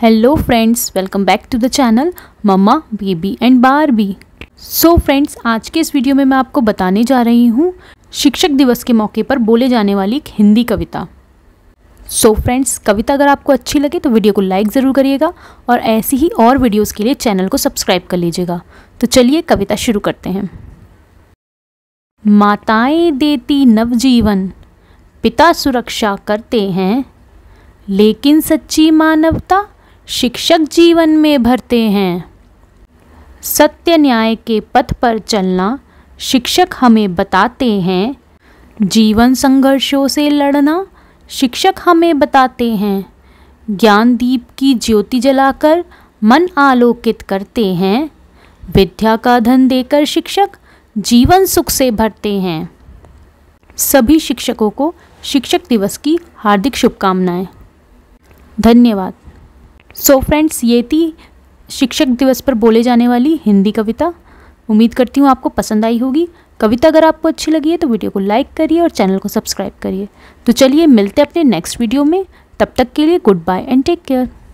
hello friends welcome back to the channel mamma baby and Barbie so friends आज के इस video में मैं आपको बताने जा रही हूँ शिक्षक दिवस के मौके पर बोले जाने वाली एक हिंदी कविता सो so फ्रेंड्स कविता अगर आपको अच्छी लगे तो वीडियो को लाइक ज़रूर करिएगा और ऐसी ही और वीडियोस के लिए चैनल को सब्सक्राइब कर लीजिएगा तो चलिए कविता शुरू करते हैं माताएं देती नवजीवन पिता सुरक्षा करते हैं लेकिन सच्ची मानवता शिक्षक जीवन में भरते हैं सत्य न्याय के पथ पर चलना शिक्षक हमें बताते हैं जीवन संघर्षों से लड़ना शिक्षक हमें बताते हैं ज्ञानदीप की ज्योति जलाकर मन आलोकित करते हैं विद्या का धन देकर शिक्षक जीवन सुख से भरते हैं सभी शिक्षकों को शिक्षक दिवस की हार्दिक शुभकामनाएं धन्यवाद सो so फ्रेंड्स ये थी शिक्षक दिवस पर बोले जाने वाली हिंदी कविता उम्मीद करती हूँ आपको पसंद आई होगी कविता अगर आपको अच्छी लगी है तो वीडियो को लाइक करिए और चैनल को सब्सक्राइब करिए तो चलिए मिलते हैं अपने नेक्स्ट वीडियो में तब तक के लिए goodbye and take care